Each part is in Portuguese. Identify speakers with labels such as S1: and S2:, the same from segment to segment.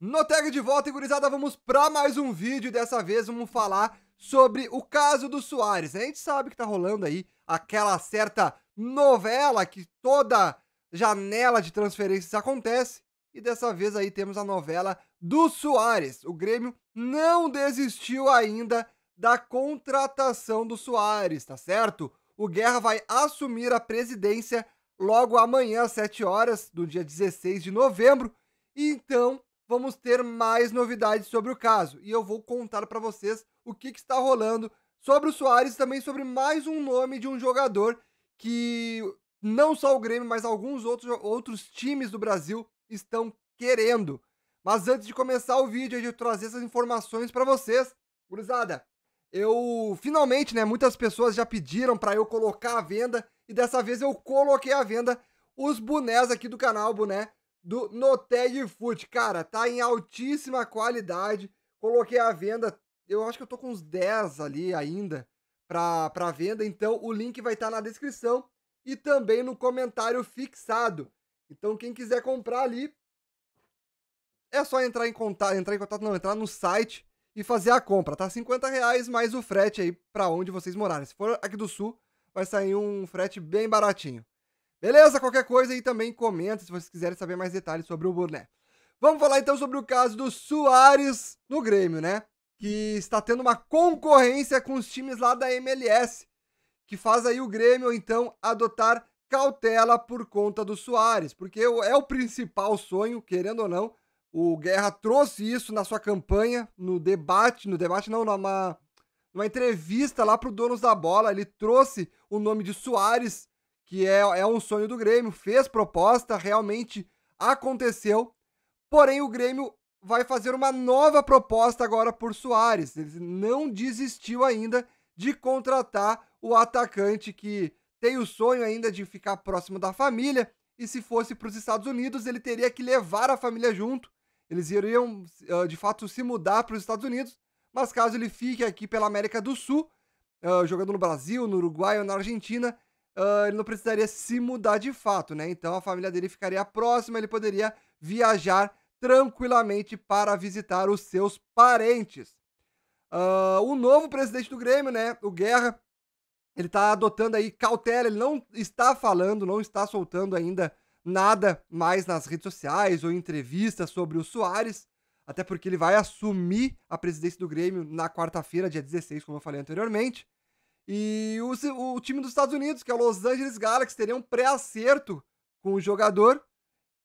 S1: No tag de volta, gurizada, vamos para mais um vídeo. Dessa vez vamos falar sobre o caso do Soares. A gente sabe que tá rolando aí aquela certa novela que toda janela de transferências acontece. E dessa vez aí temos a novela do Soares. O Grêmio não desistiu ainda da contratação do Soares, tá certo? O Guerra vai assumir a presidência logo amanhã, às 7 horas do dia 16 de novembro. Então, vamos ter mais novidades sobre o caso e eu vou contar para vocês o que, que, está rolando sobre o Soares e também sobre mais um nome de um jogador que não só o Grêmio, mas alguns outros, outros times do Brasil estão querendo. Mas antes de começar o vídeo e de trazer essas informações para vocês, gurizada, eu finalmente, né, muitas pessoas já pediram para eu colocar a venda e dessa vez eu coloquei a venda os bonés aqui do canal, boné do Noteg Foot. Cara, tá em altíssima qualidade. Coloquei à venda, eu acho que eu tô com uns 10 ali ainda para venda, então o link vai estar tá na descrição e também no comentário fixado. Então quem quiser comprar ali é só entrar em contato, entrar em contato não, entrar no site e fazer a compra, tá? 50 reais mais o frete aí para onde vocês morarem. Se for aqui do sul, vai sair um frete bem baratinho. Beleza? Qualquer coisa aí também comenta se vocês quiserem saber mais detalhes sobre o boné. Vamos falar então sobre o caso do Soares no Grêmio, né? Que está tendo uma concorrência com os times lá da MLS, que faz aí o Grêmio então adotar cautela por conta do Soares, porque é o principal sonho, querendo ou não. O Guerra trouxe isso na sua campanha, no debate, no debate não, numa, numa entrevista lá para o Donos da Bola, ele trouxe o nome de Soares que é, é um sonho do Grêmio, fez proposta, realmente aconteceu. Porém, o Grêmio vai fazer uma nova proposta agora por Soares. Ele não desistiu ainda de contratar o atacante que tem o sonho ainda de ficar próximo da família. E se fosse para os Estados Unidos, ele teria que levar a família junto. Eles iriam, ah, de fato, se mudar para os Estados Unidos. Mas caso ele fique aqui pela América do Sul, ah, jogando no Brasil, no Uruguai ou na Argentina, uh, ele não precisaria se mudar de fato, né? Então a família dele ficaria próxima, ele poderia viajar tranquilamente para visitar os seus parentes. Uh, o novo presidente do Grêmio, né, o Guerra, ele está adotando aí cautela, ele não está falando, não está soltando ainda nada mais nas redes sociais ou entrevistas sobre o Soares, até porque ele vai assumir a presidência do Grêmio na quarta-feira, dia 16, como eu falei anteriormente. E o, o time dos Estados Unidos, que é o Los Angeles Galaxy, teria um pré-acerto com o jogador.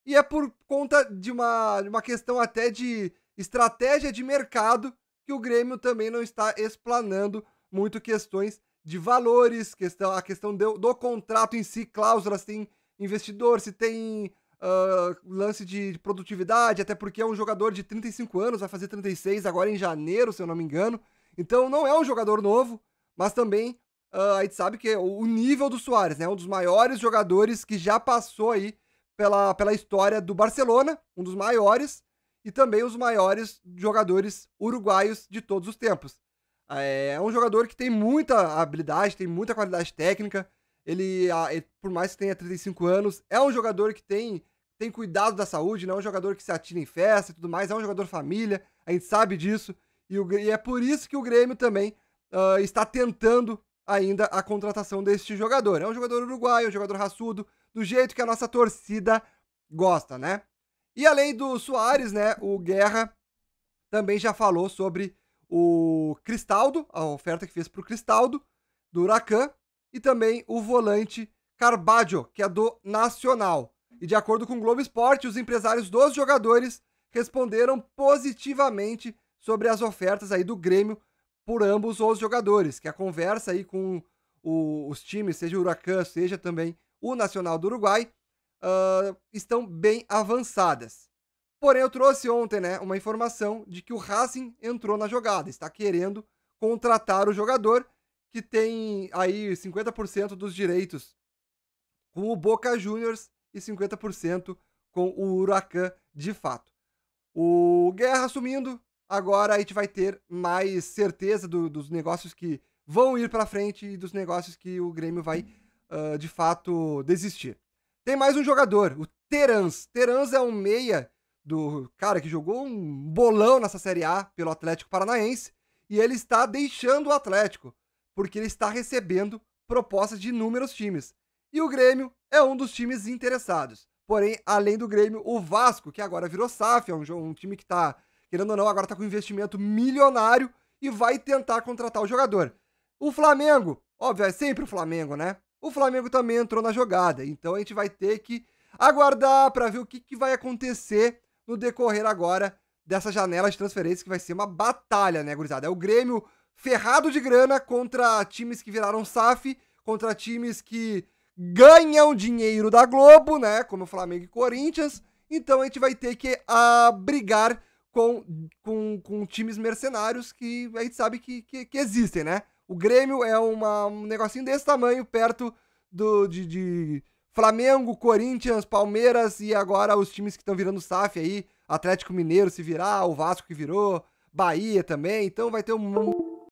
S1: E é por conta de uma, de uma questão até de estratégia de mercado que o Grêmio também não está explanando muito questões de valores, questão, a questão do, do contrato em si, cláusulas, se tem investidor, se tem uh, lance de produtividade, até porque é um jogador de 35 anos, vai fazer 36 agora em janeiro, se eu não me engano. Então não é um jogador novo, mas também uh, a gente sabe que o nível do Soares, né? Um dos maiores jogadores que já passou aí pela, pela história do Barcelona, um dos maiores, e também os maiores jogadores uruguaios de todos os tempos. É, é um jogador que tem muita habilidade, tem muita qualidade técnica. Ele, por mais que tenha 35 anos, é um jogador que tem, tem cuidado da saúde, não né, é um jogador que se atira em festa e tudo mais, é um jogador família, a gente sabe disso. E, o, e é por isso que o Grêmio também uh, está tentando ainda a contratação deste jogador. É um jogador uruguaio, um jogador raçudo, do jeito que a nossa torcida gosta, né? E além do Soares, né, o Guerra também já falou sobre o Cristaldo, a oferta que fez para o Cristaldo, do Huracan, e também o volante Carbaggio, que é do Nacional. E de acordo com o Globo Esporte, os empresários dos jogadores responderam positivamente sobre as ofertas aí do Grêmio por ambos os jogadores, que a conversa aí com o, os times, seja o Huracan, seja também o Nacional do Uruguai, uh, estão bem avançadas. Porém, eu trouxe ontem né, uma informação de que o Racing entrou na jogada, está querendo contratar o jogador que tem aí 50% dos direitos com o Boca Juniors e 50% com o Huracan de fato. O Guerra assumindo Agora a gente vai ter mais certeza do, dos negócios que vão ir para frente e dos negócios que o Grêmio vai, uh, de fato, desistir. Tem mais um jogador, o Terans. Terans é um meia do cara que jogou um bolão nessa Série A pelo Atlético Paranaense e ele está deixando o Atlético porque ele está recebendo propostas de inúmeros times. E o Grêmio é um dos times interessados. Porém, além do Grêmio, o Vasco, que agora virou SAF, é um, um time que está querendo ou não, agora está com um investimento milionário e vai tentar contratar o jogador. O Flamengo, óbvio, é sempre o Flamengo, né? O Flamengo também entrou na jogada, então a gente vai ter que aguardar para ver o que, que vai acontecer no decorrer agora dessa janela de transferência que vai ser uma batalha, né, gurizada? É o Grêmio ferrado de grana contra times que viraram SAF, contra times que ganham dinheiro da Globo, né, como o Flamengo e Corinthians. Então a gente vai ter que abrigar com, com, com times mercenários que a gente sabe que, que, que existem, né? O Grêmio é uma, um negocinho desse tamanho, perto do, de, de Flamengo, Corinthians, Palmeiras e agora os times que estão virando SAF aí, Atlético Mineiro se virar, o Vasco que virou, Bahia também, então vai ter um